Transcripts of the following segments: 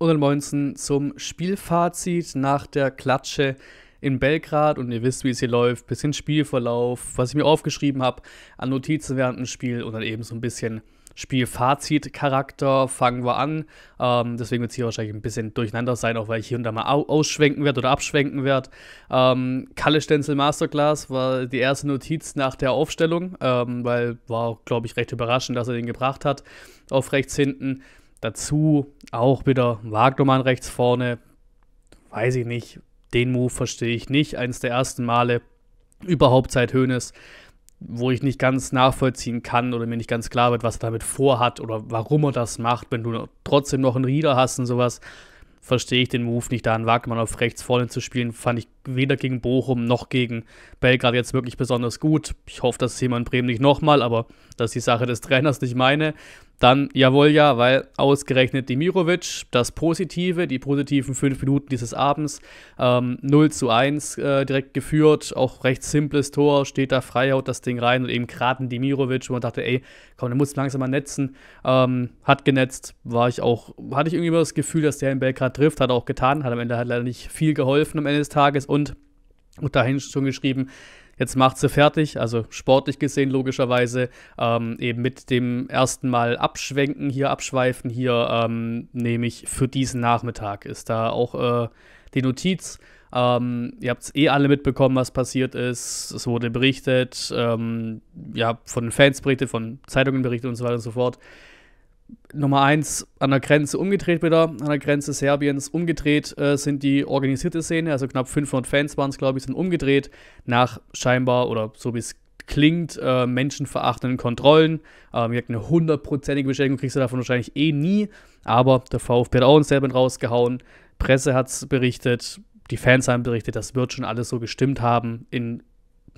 Urel Moinsen zum Spielfazit nach der Klatsche in Belgrad und ihr wisst, wie es hier läuft, bisschen Spielverlauf, was ich mir aufgeschrieben habe an Notizen während dem Spiel und dann eben so ein bisschen Spielfazit-Charakter. Fangen wir an. Ähm, deswegen wird es hier wahrscheinlich ein bisschen durcheinander sein, auch weil ich hier und da mal ausschwenken werde oder abschwenken werde. Ähm, Kalle Stenzel Masterclass war die erste Notiz nach der Aufstellung, ähm, weil war, glaube ich, recht überraschend, dass er den gebracht hat auf rechts hinten. Dazu auch wieder Wagnermann rechts vorne. Weiß ich nicht. Den Move verstehe ich nicht. Eines der ersten Male überhaupt seit Hoeneß, wo ich nicht ganz nachvollziehen kann oder mir nicht ganz klar wird, was er damit vorhat oder warum er das macht. Wenn du trotzdem noch einen Rieder hast und sowas, verstehe ich den Move nicht, da einen Wagnermann auf rechts vorne zu spielen, fand ich weder gegen Bochum noch gegen Belgrad jetzt wirklich besonders gut. Ich hoffe, dass es jemand Bremen nicht nochmal, aber das ist die Sache des Trainers, nicht meine. Dann jawohl ja, weil ausgerechnet Dimirovic das Positive, die positiven fünf Minuten dieses Abends, ähm, 0 zu 1 äh, direkt geführt, auch recht simples Tor, steht da frei, haut das Ding rein und eben gerade ein Dimirovic, wo man dachte, ey, komm, der muss langsam mal netzen, ähm, hat genetzt, war ich auch, hatte ich irgendwie immer das Gefühl, dass der in Belgrad trifft, hat auch getan, hat am Ende halt leider nicht viel geholfen am Ende des Tages und, und dahin schon geschrieben, Jetzt macht sie fertig, also sportlich gesehen logischerweise, ähm, eben mit dem ersten Mal abschwenken, hier abschweifen, hier ähm, nehme für diesen Nachmittag, ist da auch äh, die Notiz. Ähm, ihr habt es eh alle mitbekommen, was passiert ist. Es wurde berichtet, ähm, ja, von Fans berichtet, von Zeitungen berichtet und so weiter und so fort. Nummer eins an der Grenze umgedreht wieder, an der Grenze Serbiens umgedreht äh, sind die organisierte Szene, also knapp 500 Fans waren es, glaube ich, sind umgedreht nach scheinbar oder so wie es klingt, äh, menschenverachtenden Kontrollen. Ähm, eine hundertprozentige Bestätigung kriegst du davon wahrscheinlich eh nie, aber der VfB hat auch ein Statement rausgehauen, Presse hat es berichtet, die Fans haben berichtet, das wird schon alles so gestimmt haben in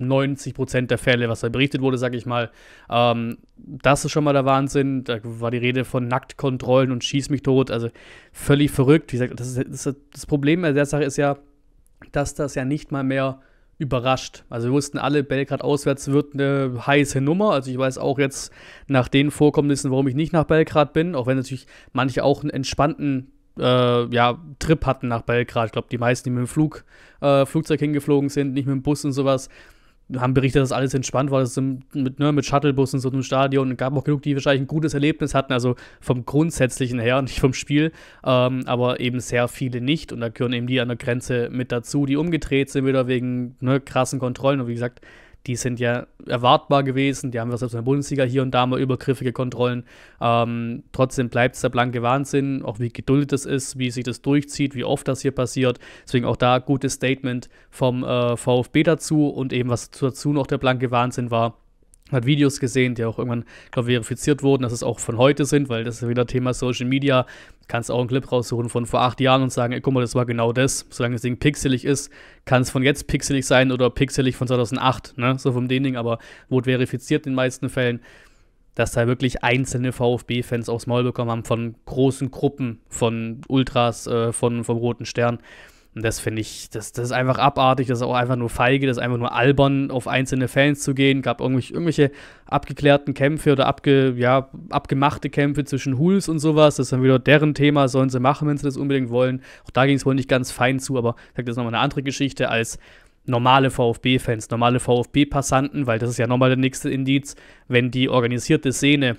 90 der Fälle, was da berichtet wurde, sage ich mal. Ähm, das ist schon mal der Wahnsinn. Da war die Rede von Nacktkontrollen und Schieß mich tot. Also völlig verrückt. Wie gesagt, das, ist, das, das Problem der Sache ist ja, dass das ja nicht mal mehr überrascht. Also wir wussten alle, Belgrad auswärts wird eine heiße Nummer. Also ich weiß auch jetzt nach den Vorkommnissen, warum ich nicht nach Belgrad bin, auch wenn natürlich manche auch einen entspannten äh, ja, Trip hatten nach Belgrad. Ich glaube, die meisten, die mit dem Flug, äh, Flugzeug hingeflogen sind, nicht mit dem Bus und sowas, haben berichtet, dass alles entspannt war, dass mit, ne, mit Shuttlebussen so einem Stadion und gab auch genug, die wahrscheinlich ein gutes Erlebnis hatten, also vom Grundsätzlichen her, nicht vom Spiel, ähm, aber eben sehr viele nicht und da gehören eben die an der Grenze mit dazu, die umgedreht sind wieder wegen ne, krassen Kontrollen und wie gesagt, die sind ja erwartbar gewesen. Die haben wir selbst in der Bundesliga hier und da mal übergriffige Kontrollen. Ähm, trotzdem bleibt es der blanke Wahnsinn, auch wie geduldet das ist, wie sich das durchzieht, wie oft das hier passiert. Deswegen auch da gutes Statement vom äh, VfB dazu und eben was dazu noch der blanke Wahnsinn war hat Videos gesehen, die auch irgendwann, glaube verifiziert wurden, dass es auch von heute sind, weil das ist wieder Thema Social Media. Kannst auch einen Clip raussuchen von vor acht Jahren und sagen, ey, guck mal, das war genau das. Solange das Ding pixelig ist, kann es von jetzt pixelig sein oder pixelig von 2008, ne? So vom Ding, aber wurde verifiziert in den meisten Fällen, dass da wirklich einzelne VfB-Fans aufs Maul bekommen haben von großen Gruppen, von Ultras, äh, von, vom Roten Stern. Und das finde ich, das, das ist einfach abartig, das ist auch einfach nur feige, das ist einfach nur albern, auf einzelne Fans zu gehen. Gab irgendwelche, irgendwelche abgeklärten Kämpfe oder abge, ja, abgemachte Kämpfe zwischen Hools und sowas. Das ist dann wieder deren Thema, sollen sie machen, wenn sie das unbedingt wollen. Auch da ging es wohl nicht ganz fein zu, aber ich sage, das ist nochmal eine andere Geschichte als normale VfB-Fans, normale VfB-Passanten, weil das ist ja nochmal der nächste Indiz, wenn die organisierte Szene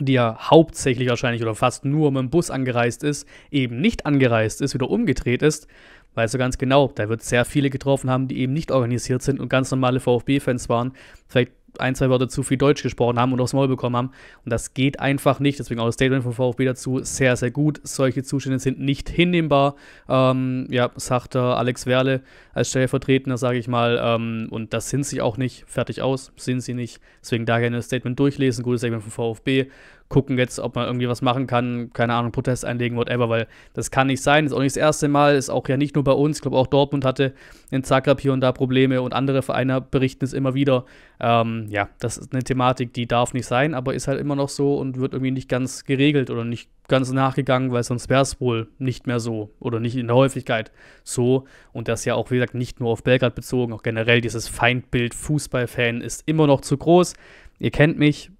die ja hauptsächlich wahrscheinlich oder fast nur mit dem Bus angereist ist, eben nicht angereist ist, wieder umgedreht ist, Weißt du ganz genau, da wird sehr viele getroffen haben, die eben nicht organisiert sind und ganz normale VfB-Fans waren, vielleicht ein, zwei Wörter zu viel Deutsch gesprochen haben und aufs Maul bekommen haben. Und das geht einfach nicht. Deswegen auch das Statement von VfB dazu sehr, sehr gut. Solche Zustände sind nicht hinnehmbar. Ähm, ja, sagt äh, Alex Werle als Stellvertretender, sage ich mal. Ähm, und das sind sie auch nicht. Fertig aus, sind sie nicht. Deswegen da gerne das Statement durchlesen. Gutes Statement von VfB gucken jetzt, ob man irgendwie was machen kann, keine Ahnung, Protest einlegen, whatever, weil das kann nicht sein, ist auch nicht das erste Mal, ist auch ja nicht nur bei uns, ich glaube auch Dortmund hatte in Zagreb hier und da Probleme und andere Vereine berichten es immer wieder. Ähm, ja, das ist eine Thematik, die darf nicht sein, aber ist halt immer noch so und wird irgendwie nicht ganz geregelt oder nicht ganz nachgegangen, weil sonst wäre es wohl nicht mehr so oder nicht in der Häufigkeit so. Und das ja auch, wie gesagt, nicht nur auf Belgrad bezogen, auch generell dieses Feindbild Fußballfan ist immer noch zu groß. Ihr kennt mich,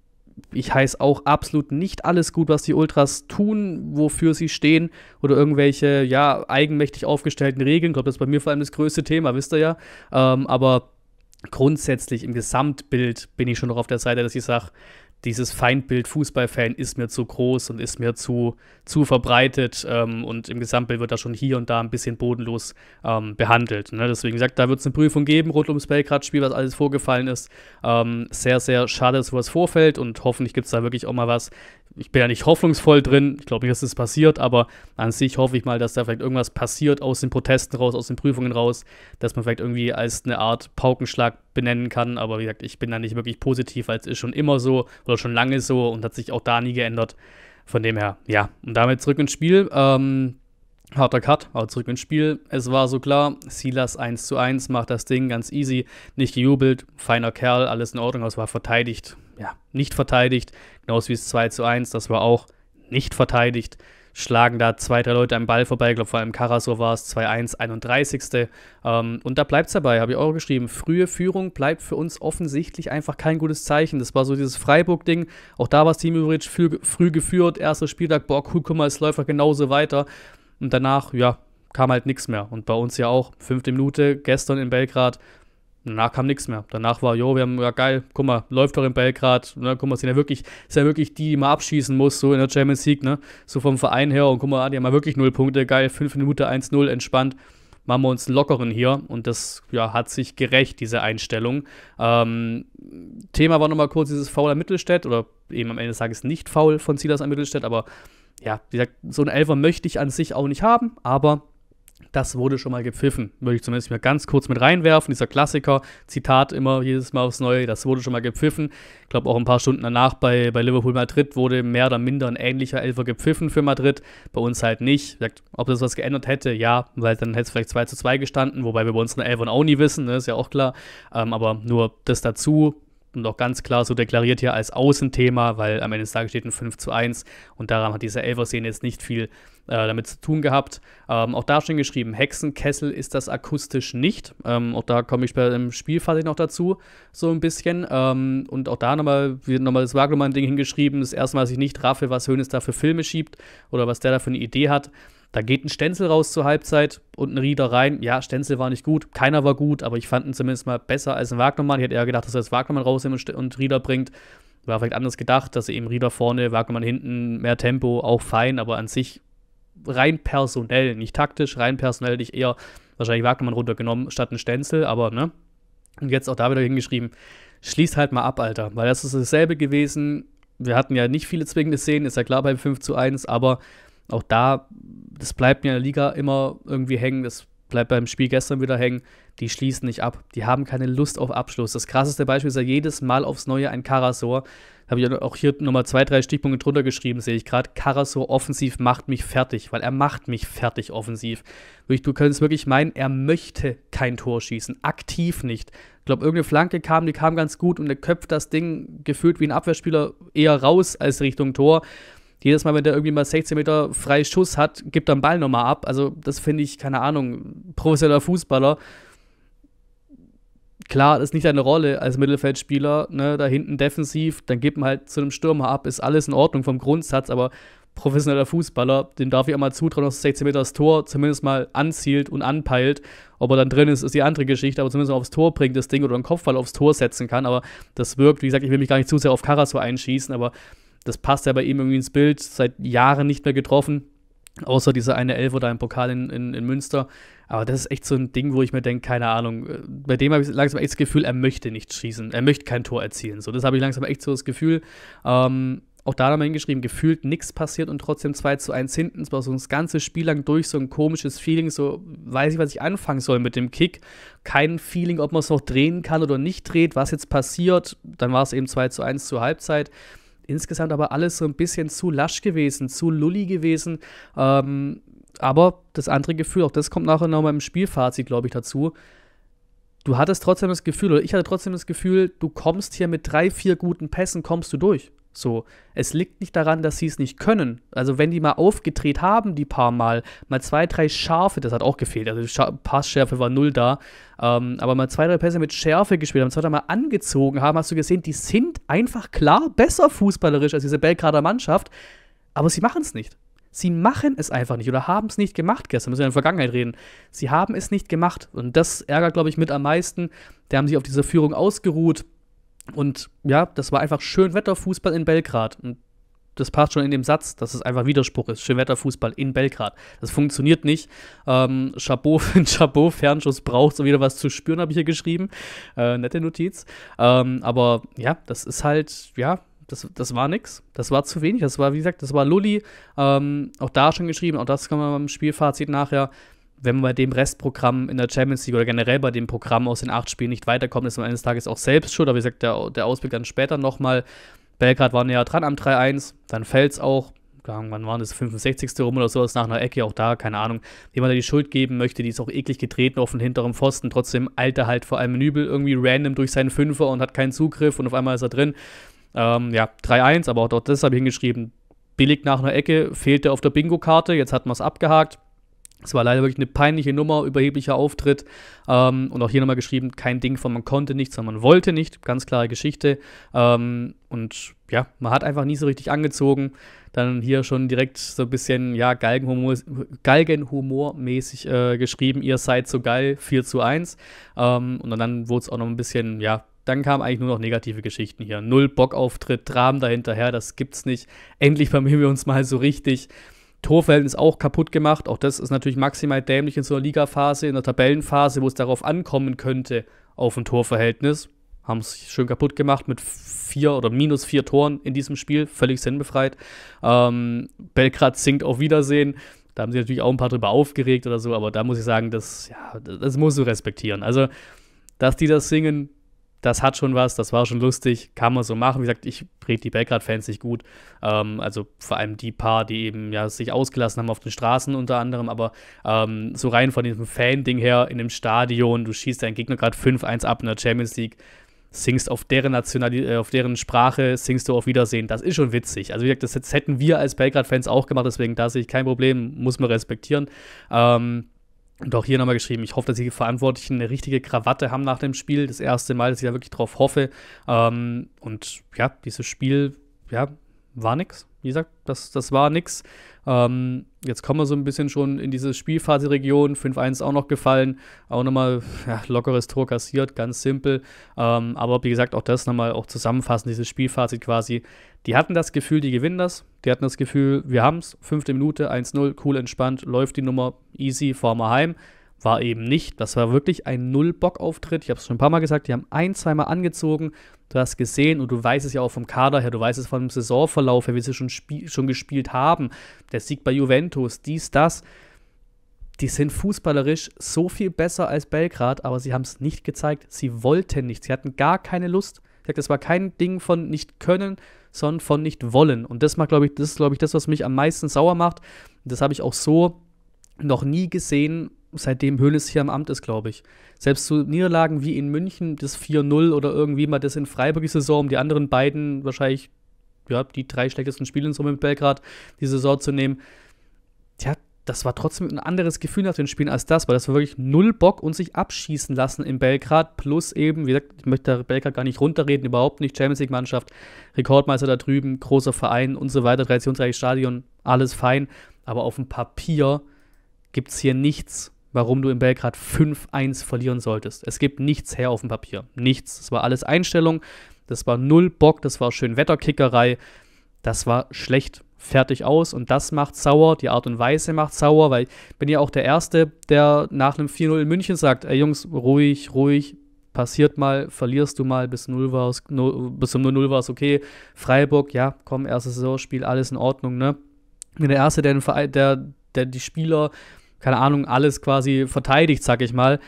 ich heiße auch absolut nicht alles gut, was die Ultras tun, wofür sie stehen oder irgendwelche, ja, eigenmächtig aufgestellten Regeln. Ich glaube, das ist bei mir vor allem das größte Thema, wisst ihr ja. Ähm, aber grundsätzlich im Gesamtbild bin ich schon noch auf der Seite, dass ich sage, dieses Feindbild Fußballfan ist mir zu groß und ist mir zu, zu verbreitet ähm, und im Gesamtbild wird da schon hier und da ein bisschen bodenlos ähm, behandelt. Ne? Deswegen gesagt, da wird es eine Prüfung geben rund ums Belgrad-Spiel, was alles vorgefallen ist. Ähm, sehr, sehr schade, dass sowas vorfällt und hoffentlich gibt es da wirklich auch mal was, ich bin ja nicht hoffnungsvoll drin. Ich glaube nicht, dass es das passiert, aber an sich hoffe ich mal, dass da vielleicht irgendwas passiert aus den Protesten raus, aus den Prüfungen raus, dass man vielleicht irgendwie als eine Art Paukenschlag benennen kann. Aber wie gesagt, ich bin da nicht wirklich positiv, weil es ist schon immer so oder schon lange so und hat sich auch da nie geändert. Von dem her, ja. Und damit zurück ins Spiel. Ähm, Harter Cut, aber zurück ins Spiel. Es war so klar, Silas 1 zu 1 macht das Ding ganz easy, nicht gejubelt, feiner Kerl, alles in Ordnung, aber es war verteidigt ja, nicht verteidigt. Genauso wie es 2 zu 1, das war auch nicht verteidigt. Schlagen da zwei, drei Leute am Ball vorbei. Ich glaube, vor allem Karasor war es 2-1, 31. Ähm, und da bleibt es dabei, habe ich auch geschrieben. Frühe Führung bleibt für uns offensichtlich einfach kein gutes Zeichen. Das war so dieses Freiburg-Ding. Auch da war es Teamübric früh, früh geführt. Erster Spieltag, boah, cool, guck mal, es läuft genauso weiter. Und danach, ja, kam halt nichts mehr. Und bei uns ja auch, fünfte Minute, gestern in Belgrad, Danach kam nichts mehr. Danach war, jo, wir haben, ja geil, guck mal, läuft doch in Belgrad, ne, guck mal, sind ja wirklich, ist ja wirklich die, die man abschießen muss, so in der Champions League, ne, so vom Verein her und guck mal, die haben ja wirklich null Punkte, geil, 5 Minuten 1-0, entspannt, machen wir uns einen lockeren hier und das, ja, hat sich gerecht, diese Einstellung. Ähm, Thema war nochmal kurz dieses Foul am Mittelstädt oder eben am Ende des Tages nicht Foul von Silas am Mittelstädt, aber ja, wie gesagt, so einen Elfer möchte ich an sich auch nicht haben, aber das wurde schon mal gepfiffen. Würde ich zumindest mal ganz kurz mit reinwerfen. Dieser Klassiker, Zitat immer jedes Mal aufs Neue, das wurde schon mal gepfiffen. Ich glaube, auch ein paar Stunden danach bei, bei Liverpool Madrid wurde mehr oder minder ein ähnlicher Elfer gepfiffen für Madrid. Bei uns halt nicht. Ob das was geändert hätte, ja, weil dann hätte es vielleicht 2 zu 2 gestanden, wobei wir bei unseren Elfern auch nie wissen, ne? ist ja auch klar. Ähm, aber nur das dazu, noch ganz klar so deklariert hier als Außenthema, weil am Ende des Tages steht ein 5 zu 1 und daran hat diese Elfer-Szene jetzt nicht viel äh, damit zu tun gehabt. Ähm, auch da schon geschrieben, Hexenkessel ist das akustisch nicht. Ähm, auch da komme ich später im Spielfazit noch dazu, so ein bisschen. Ähm, und auch da nochmal, wird nochmal das Wagnermann-Ding hingeschrieben. Das erste Mal, dass ich nicht raffe, was Hönes da für Filme schiebt oder was der da für eine Idee hat. Da geht ein Stenzel raus zur Halbzeit und ein Rieder rein. Ja, Stenzel war nicht gut, keiner war gut, aber ich fand ihn zumindest mal besser als ein Wagnermann. Ich hätte eher gedacht, dass er das Wagnermann rausnimmt und Rieder bringt. War vielleicht anders gedacht, dass eben Rieder vorne, Wagnermann hinten, mehr Tempo, auch fein, aber an sich rein personell, nicht taktisch, rein personell hätte ich eher wahrscheinlich Wagnermann runtergenommen statt ein Stenzel, aber ne? Und jetzt auch da wieder hingeschrieben, schließ halt mal ab, Alter, weil das ist dasselbe gewesen. Wir hatten ja nicht viele zwingende Szenen, ist ja klar beim 5 zu 1, aber auch da, das bleibt mir in der Liga immer irgendwie hängen. Das bleibt beim Spiel gestern wieder hängen. Die schließen nicht ab. Die haben keine Lust auf Abschluss. Das krasseste Beispiel ist ja jedes Mal aufs Neue ein Karasor. Habe ich auch hier nochmal zwei, drei Stichpunkte drunter geschrieben, sehe ich gerade. Karasor offensiv macht mich fertig, weil er macht mich fertig offensiv. Du könntest wirklich meinen, er möchte kein Tor schießen. Aktiv nicht. Ich glaube, irgendeine Flanke kam, die kam ganz gut und er köpft das Ding gefühlt wie ein Abwehrspieler eher raus als Richtung Tor jedes Mal, wenn der irgendwie mal 16 Meter frei Schuss hat, gibt er den Ball nochmal ab. Also, das finde ich, keine Ahnung, professioneller Fußballer. Klar, das ist nicht deine Rolle als Mittelfeldspieler, ne, da hinten defensiv, dann gibt man halt zu einem Stürmer ab, ist alles in Ordnung vom Grundsatz, aber professioneller Fußballer, dem darf ich auch mal zutrauen, dass 16 Meter das Tor zumindest mal anzielt und anpeilt. Ob er dann drin ist, ist die andere Geschichte, aber zumindest mal aufs Tor bringt das Ding oder einen Kopfball aufs Tor setzen kann. Aber das wirkt, wie gesagt, ich will mich gar nicht zu sehr auf Karaso einschießen, aber das passt ja bei ihm irgendwie ins Bild, seit Jahren nicht mehr getroffen, außer diese eine Elf oder ein Pokal in, in, in, Münster. Aber das ist echt so ein Ding, wo ich mir denke, keine Ahnung, äh, bei dem habe ich langsam echt das Gefühl, er möchte nicht schießen, er möchte kein Tor erzielen. So, das habe ich langsam echt so das Gefühl. Ähm, auch da haben wir hingeschrieben, gefühlt nichts passiert und trotzdem 2 zu 1 hinten. Es war so das ganze Spiel lang durch, so ein komisches Feeling, so weiß ich, was ich anfangen soll mit dem Kick. Kein Feeling, ob man es noch drehen kann oder nicht dreht, was jetzt passiert. Dann war es eben 2 zu 1 zur Halbzeit insgesamt aber alles so ein bisschen zu lasch gewesen, zu lulli gewesen. Ähm, aber das andere Gefühl, auch das kommt nachher nochmal im Spielfazit, glaube ich, dazu. Du hattest trotzdem das Gefühl, oder ich hatte trotzdem das Gefühl, du kommst hier mit drei, vier guten Pässen, kommst du durch. So, es liegt nicht daran, dass sie es nicht können. Also, wenn die mal aufgedreht haben, die paar Mal, mal zwei, drei Schärfe, das hat auch gefehlt. Also, Passschärfe war null da. Ähm, aber mal zwei, drei Pässe mit Schärfe gespielt haben, zwei, drei Mal angezogen haben, hast du gesehen, die sind einfach klar besser fußballerisch als diese Belgrader Mannschaft. Aber sie machen es nicht. Sie machen es einfach nicht oder haben es nicht gemacht gestern. Müssen wir in der Vergangenheit reden. Sie haben es nicht gemacht. Und das ärgert, glaube ich, mit am meisten. Die haben sich auf dieser Führung ausgeruht und ja, das war einfach Schönwetterfußball in Belgrad. Und das passt schon in dem Satz, dass es einfach Widerspruch ist. Schönwetterfußball in Belgrad. Das funktioniert nicht. Ähm, Chabot, Chabot, Fernschuss braucht so wieder was zu spüren, habe ich hier geschrieben. Äh, nette Notiz. Ähm, aber ja, das ist halt, ja, das, das war nix. Das war zu wenig. Das war, wie gesagt, das war Lulli. Ähm, auch da schon geschrieben, auch das kann man beim Spielfazit nachher wenn man bei dem Restprogramm in der Champions League oder generell bei dem Programm aus den acht Spielen nicht weiterkommt, ist man eines Tages auch selbst schuld. Aber wie gesagt, der, der Ausblick dann später nochmal. Belgrad war näher dran am 3-1, dann fällt es auch. Wann waren das 65. rum oder sowas nach einer Ecke? Auch da, keine Ahnung. Wie man da die Schuld geben möchte, die ist auch eklig getreten auf den hinteren Pfosten. Trotzdem eilt er halt vor allem Nübel irgendwie random durch seinen Fünfer und hat keinen Zugriff und auf einmal ist er drin. Ähm, ja, 3-1, aber auch dort, das habe ich hingeschrieben. Billig nach einer Ecke, fehlte auf der Bingo-Karte, jetzt hat man es abgehakt es war leider wirklich eine peinliche Nummer, überheblicher Auftritt. Ähm, und auch hier nochmal geschrieben, kein Ding von man konnte nicht, sondern man wollte nicht. Ganz klare Geschichte. Ähm, und ja, man hat einfach nie so richtig angezogen. Dann hier schon direkt so ein bisschen, ja, Galgenhumor, Galgenhumormäßig äh, geschrieben, ihr seid so geil, 4 zu 1. Ähm, und dann, wurde es auch noch ein bisschen, ja, dann kamen eigentlich nur noch negative Geschichten hier. Null Bockauftritt, Dramen dahinterher, das gibt's nicht. Endlich vermehren wir uns mal so richtig. Torverhältnis auch kaputt gemacht. Auch das ist natürlich maximal dämlich in so einer Ligaphase, in der Tabellenphase, wo es darauf ankommen könnte, auf ein Torverhältnis. Haben es schön kaputt gemacht mit vier oder minus vier Toren in diesem Spiel, völlig sinnbefreit. Ähm, Belgrad sinkt auf Wiedersehen. Da haben sie natürlich auch ein paar drüber aufgeregt oder so, aber da muss ich sagen, das, ja, das musst du respektieren. Also, dass die das singen, das hat schon was, das war schon lustig, kann man so machen. Wie gesagt, ich rede die Belgrad-Fans nicht gut. Ähm, also vor allem die paar, die eben ja sich ausgelassen haben auf den Straßen unter anderem, aber ähm, so rein von diesem Fan-Ding her in dem Stadion, du schießt deinen Gegner gerade 5-1 ab in der Champions League, singst auf deren Nationali äh, auf deren Sprache, singst du auf Wiedersehen. Das ist schon witzig. Also wie gesagt, das, hätten wir als Belgrad-Fans auch gemacht, deswegen da sehe ich kein Problem, muss man respektieren. Ähm, und auch hier nochmal geschrieben, ich hoffe, dass die Verantwortlichen eine richtige Krawatte haben nach dem Spiel. Das erste Mal, dass ich da wirklich drauf hoffe. Ähm, und ja, dieses Spiel, ja, war nix. Wie gesagt, das, das war nix. Ähm, jetzt kommen wir so ein bisschen schon in diese Spielphase-Region. 5-1 auch noch gefallen. Auch nochmal ja, lockeres Tor kassiert, ganz simpel. Ähm, aber wie gesagt, auch das nochmal auch zusammenfassen, dieses Spielfazit quasi. Die hatten das Gefühl, die gewinnen das. Die hatten das Gefühl, wir haben es. Fünfte Minute, 1-0, cool, entspannt, läuft die Nummer, easy, fahren wir heim war eben nicht. Das war wirklich ein Null-Bock-Auftritt. Ich habe es schon ein paar Mal gesagt, die haben ein, zweimal angezogen. Du hast gesehen und du weißt es ja auch vom Kader her, du weißt es vom Saisonverlauf her, wie sie schon, schon gespielt haben. Der Sieg bei Juventus, dies, das. Die sind fußballerisch so viel besser als Belgrad, aber sie haben es nicht gezeigt. Sie wollten nicht. Sie hatten gar keine Lust. Ich sage, das war kein Ding von nicht können, sondern von nicht wollen. Und das, macht, glaub ich, das ist, glaube ich, das, was mich am meisten sauer macht. Das habe ich auch so noch nie gesehen seitdem Hönes hier am Amt ist, glaube ich. Selbst so Niederlagen wie in München, das 4-0 oder irgendwie mal das in Freiburg die Saison, um die anderen beiden wahrscheinlich, ja, die drei schlechtesten Spiele in Summe mit Belgrad die Saison zu nehmen. Tja, das war trotzdem ein anderes Gefühl nach den Spielen als das, weil das war wirklich null Bock und sich abschießen lassen in Belgrad. Plus eben, wie gesagt, ich möchte da Belgrad gar nicht runterreden, überhaupt nicht. Champions League-Mannschaft, Rekordmeister da drüben, großer Verein und so weiter, traditionsreiches Stadion, alles fein. Aber auf dem Papier gibt es hier nichts, warum du in Belgrad 5-1 verlieren solltest. Es gibt nichts her auf dem Papier. Nichts. Es war alles Einstellung. Das war null Bock. Das war schön Wetterkickerei. Das war schlecht. Fertig aus. Und das macht sauer. Die Art und Weise macht sauer, weil ich bin ja auch der Erste, der nach einem 4-0 in München sagt: Ey Jungs, ruhig, ruhig. Passiert mal, verlierst du mal, bis, 0 war's, no, bis zum 0-0 war es okay. Freiburg, ja, komm, erstes Saisonspiel, alles in Ordnung, ne? Ich bin der Erste, der, der, der die Spieler keine Ahnung, alles quasi verteidigt, sag ich mal.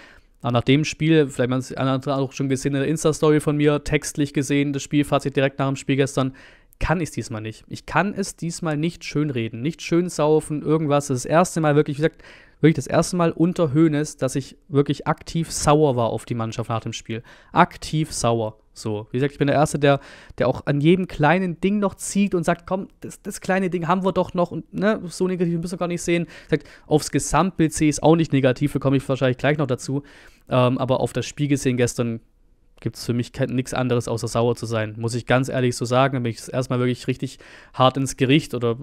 Aber nach dem Spiel, vielleicht haben es auch schon gesehen in der Insta-Story von mir, textlich gesehen, das Spielfazit direkt nach dem Spiel gestern, kann ich es diesmal nicht. Ich kann es diesmal nicht schönreden, nicht schön saufen, irgendwas. Das erste Mal wirklich, wie gesagt, wirklich das erste Mal unter Hönes, dass ich wirklich aktiv sauer war auf die Mannschaft nach dem Spiel. Aktiv sauer. So, wie gesagt, ich bin der Erste, der, der auch an jedem kleinen Ding noch zieht und sagt, komm, das, das kleine Ding haben wir doch noch und ne, so negativ müssen wir gar nicht sehen. Sagt, aufs Gesamtbild sehe ich es auch nicht negativ, da komme ich wahrscheinlich gleich noch dazu. Ähm, aber auf das Spiel gesehen gestern gibt es für mich nichts anderes, außer sauer zu sein. Muss ich ganz ehrlich so sagen, da bin ich erstmal wirklich richtig hart ins Gericht oder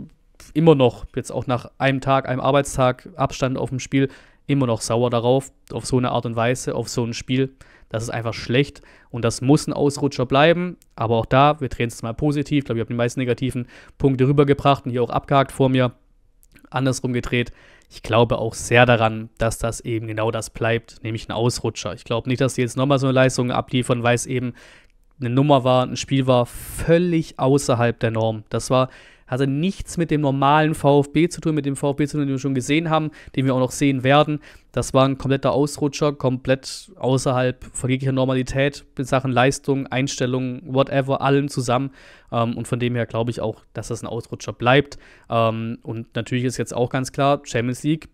immer noch, jetzt auch nach einem Tag, einem Arbeitstag Abstand auf dem Spiel, immer noch sauer darauf, auf so eine Art und Weise, auf so ein Spiel. Das ist einfach schlecht und das muss ein Ausrutscher bleiben. Aber auch da, wir drehen es mal positiv. Ich glaube, ich habe die meisten negativen Punkte rübergebracht und hier auch abgehakt vor mir. Andersrum gedreht. Ich glaube auch sehr daran, dass das eben genau das bleibt, nämlich ein Ausrutscher. Ich glaube nicht, dass sie jetzt nochmal so eine Leistung abliefern, weil es eben eine Nummer war, ein Spiel war völlig außerhalb der Norm. Das war hatte nichts mit dem normalen VfB zu tun, mit dem VfB zu tun, den wir schon gesehen haben, den wir auch noch sehen werden. Das war ein kompletter Ausrutscher, komplett außerhalb von jeglicher Normalität in Sachen Leistung, Einstellung, whatever, allem zusammen. Ähm, und von dem her glaube ich auch, dass das ein Ausrutscher bleibt. Ähm, und natürlich ist jetzt auch ganz klar, Champions League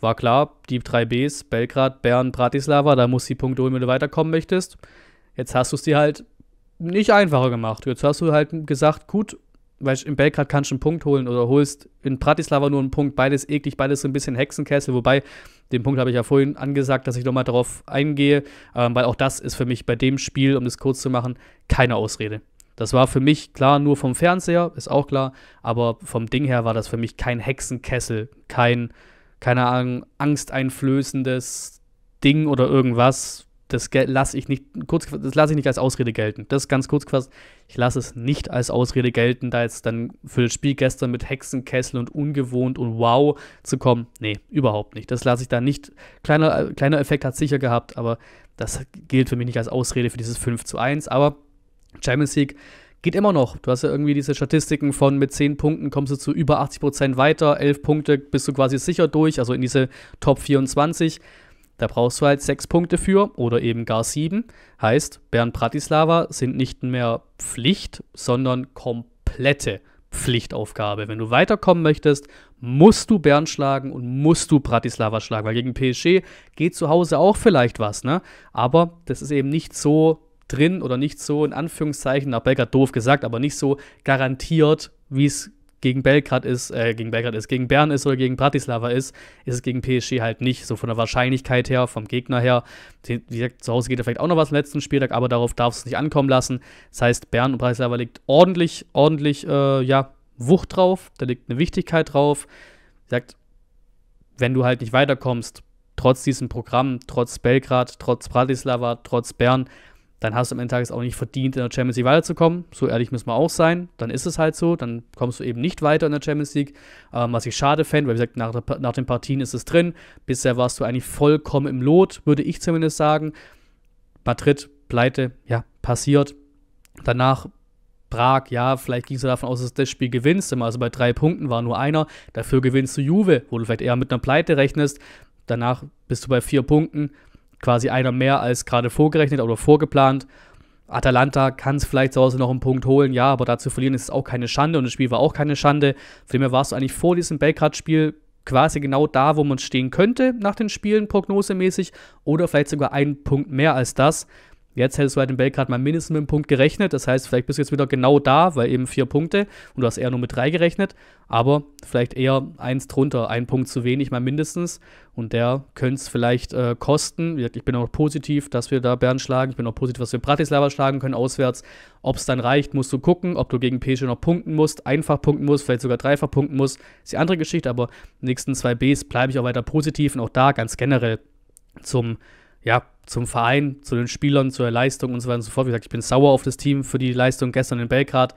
war klar, die drei Bs, Belgrad, Bern, Bratislava, da muss die Punkte holen, wenn du weiterkommen möchtest. Jetzt hast du es dir halt nicht einfacher gemacht. Jetzt hast du halt gesagt, gut, weißt, in Belgrad kannst du einen Punkt holen oder holst in Bratislava nur einen Punkt. Beides eklig, beides so ein bisschen Hexenkessel. Wobei, den Punkt habe ich ja vorhin angesagt, dass ich nochmal darauf eingehe, ähm, weil auch das ist für mich bei dem Spiel, um das kurz zu machen, keine Ausrede. Das war für mich klar nur vom Fernseher, ist auch klar, aber vom Ding her war das für mich kein Hexenkessel, kein, keine Ahnung, angsteinflößendes Ding oder irgendwas, das lasse ich nicht kurz, das lasse ich nicht als Ausrede gelten. Das ist ganz kurz gefasst. Ich lasse es nicht als Ausrede gelten, da jetzt dann für das Spiel gestern mit Hexenkessel und ungewohnt und wow zu kommen. Nee, überhaupt nicht. Das lasse ich da nicht. Kleiner, äh, kleiner Effekt hat sicher gehabt, aber das gilt für mich nicht als Ausrede für dieses 5 zu 1. Aber Champions League geht immer noch. Du hast ja irgendwie diese Statistiken von mit 10 Punkten kommst du zu über 80 Prozent weiter, 11 Punkte bist du quasi sicher durch, also in diese Top 24. Da brauchst du halt sechs Punkte für oder eben gar sieben. Heißt, Bern Bratislava sind nicht mehr Pflicht, sondern komplette Pflichtaufgabe. Wenn du weiterkommen möchtest, musst du Bern schlagen und musst du Bratislava schlagen, weil gegen PSG geht zu Hause auch vielleicht was, ne? Aber das ist eben nicht so drin oder nicht so in Anführungszeichen, nach Belgrad doof gesagt, aber nicht so garantiert, wie es gegen Belgrad ist, äh, gegen Belgrad ist, gegen Bern ist oder gegen Bratislava ist, ist es gegen PSG halt nicht. So von der Wahrscheinlichkeit her, vom Gegner her. Wie gesagt, zu Hause geht da vielleicht auch noch was am letzten Spieltag, aber darauf darf es nicht ankommen lassen. Das heißt, Bern und Bratislava liegt ordentlich, ordentlich, äh, ja, Wucht drauf, da liegt eine Wichtigkeit drauf. Wie gesagt, wenn du halt nicht weiterkommst, trotz diesem Programm, trotz Belgrad, trotz Bratislava, trotz Bern, dann hast du am Ende des Tages auch nicht verdient, in der Champions League weiterzukommen. So ehrlich müssen wir auch sein. Dann ist es halt so. Dann kommst du eben nicht weiter in der Champions League. Ähm, was ich schade fände, weil wie gesagt, nach, der, nach den Partien ist es drin. Bisher warst du eigentlich vollkommen im Lot, würde ich zumindest sagen. Madrid, Pleite, ja, passiert. Danach Prag, ja, vielleicht gingst du davon aus, dass du das Spiel gewinnst. Also bei drei Punkten war nur einer. Dafür gewinnst du Juve, wo du vielleicht eher mit einer Pleite rechnest. Danach bist du bei vier Punkten quasi einer mehr als gerade vorgerechnet oder vorgeplant. Atalanta kann es vielleicht zu Hause noch einen Punkt holen, ja, aber da zu verlieren ist auch keine Schande und das Spiel war auch keine Schande. Von dem her warst du eigentlich vor diesem Belgrad-Spiel quasi genau da, wo man stehen könnte nach den Spielen prognosemäßig oder vielleicht sogar einen Punkt mehr als das. Jetzt hättest du halt in Belgrad mal mindestens mit einem Punkt gerechnet. Das heißt, vielleicht bist du jetzt wieder genau da, weil eben vier Punkte und du hast eher nur mit drei gerechnet. Aber vielleicht eher eins drunter, ein Punkt zu wenig mal mindestens. Und der könnte es vielleicht äh, kosten. Ich bin auch positiv, dass wir da Bern schlagen. Ich bin auch positiv, dass wir Bratislava schlagen können auswärts. Ob es dann reicht, musst du gucken. Ob du gegen Pesce noch punkten musst, einfach punkten musst, vielleicht sogar dreifach punkten musst, ist die andere Geschichte. Aber in den nächsten zwei Bs bleibe ich auch weiter positiv und auch da ganz generell zum, ja, zum Verein, zu den Spielern, zur Leistung und so weiter und so fort. Wie gesagt, ich bin sauer auf das Team für die Leistung gestern in Belgrad.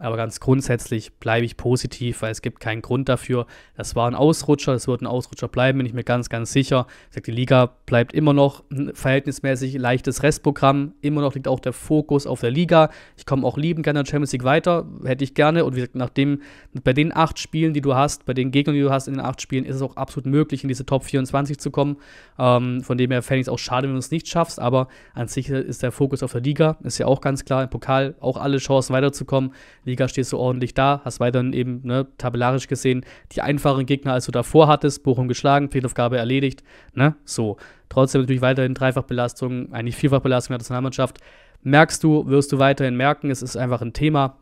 Aber ganz grundsätzlich bleibe ich positiv, weil es gibt keinen Grund dafür. Das war ein Ausrutscher, das wird ein Ausrutscher bleiben, bin ich mir ganz, ganz sicher. Ich sag, die Liga bleibt immer noch ein verhältnismäßig leichtes Restprogramm. Immer noch liegt auch der Fokus auf der Liga. Ich komme auch lieben gerne in der Champions League weiter, hätte ich gerne. Und wie gesagt, nach bei den acht Spielen, die du hast, bei den Gegnern, die du hast in den acht Spielen, ist es auch absolut möglich, in diese Top 24 zu kommen. Ähm, von dem her fände ich es auch schade, wenn du es nicht schaffst. Aber an sich ist der Fokus auf der Liga, ist ja auch ganz klar. Im Pokal auch alle Chancen weiterzukommen. Liga stehst du ordentlich da, hast weiterhin eben ne, tabellarisch gesehen die einfachen Gegner, als du davor hattest, Bochum geschlagen, Fehlaufgabe erledigt, ne, so. Trotzdem natürlich weiterhin Dreifachbelastung, eigentlich Vierfachbelastung der Nationalmannschaft. Merkst du, wirst du weiterhin merken, es ist einfach ein Thema.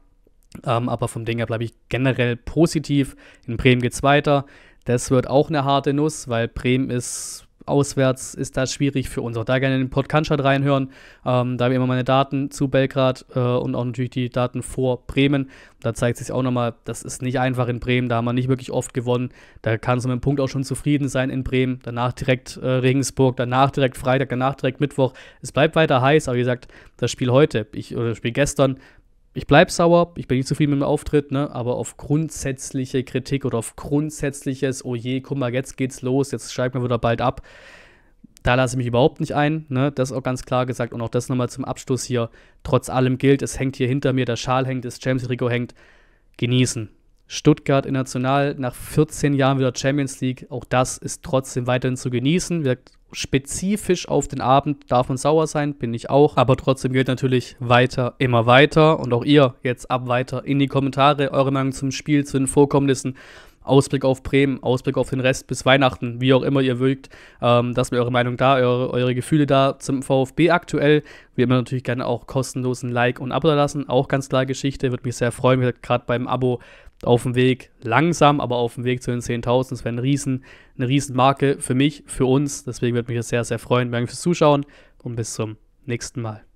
Ähm, aber vom Ding her bleibe ich generell positiv. In Bremen geht es weiter. Das wird auch eine harte Nuss, weil Bremen ist auswärts ist das schwierig für uns. Auch da gerne in den Podcanchat reinhören. Ähm, da habe ich immer meine Daten zu Belgrad äh, und auch natürlich die Daten vor Bremen. Da zeigt sich auch nochmal, das ist nicht einfach in Bremen. Da haben wir nicht wirklich oft gewonnen. Da kannst du mit dem Punkt auch schon zufrieden sein in Bremen. Danach direkt äh, Regensburg, danach direkt Freitag, danach direkt Mittwoch. Es bleibt weiter heiß, aber wie gesagt, das Spiel heute ich, oder das Spiel gestern ich bleibe sauer, ich bin nicht zufrieden mit dem Auftritt, ne? aber auf grundsätzliche Kritik oder auf grundsätzliches, oh je, guck mal, jetzt geht's los, jetzt steigt man wieder bald ab, da lasse ich mich überhaupt nicht ein. Ne? Das ist auch ganz klar gesagt und auch das nochmal zum Abschluss hier. Trotz allem gilt, es hängt hier hinter mir, der Schal hängt, das Champions Rico hängt. Genießen. Stuttgart international nach 14 Jahren wieder Champions League. Auch das ist trotzdem weiterhin zu genießen. Wir spezifisch auf den Abend darf man sauer sein, bin ich auch. Aber trotzdem geht natürlich weiter, immer weiter. Und auch ihr jetzt ab weiter in die Kommentare eure Meinung zum Spiel, zu den Vorkommnissen. Ausblick auf Bremen, Ausblick auf den Rest bis Weihnachten, wie auch immer ihr wirkt. Ähm, lasst mir eure Meinung da, eure, eure Gefühle da zum VfB aktuell. Wie immer natürlich gerne auch kostenlosen Like und Abo da lassen. Auch ganz klar Geschichte, würde mich sehr freuen. Gerade beim Abo auf dem Weg, langsam, aber auf dem Weg zu den 10.000. Das wäre ein Riesen, eine Riesenmarke für mich, für uns. Deswegen würde mich das sehr, sehr freuen. Danke fürs Zuschauen und bis zum nächsten Mal.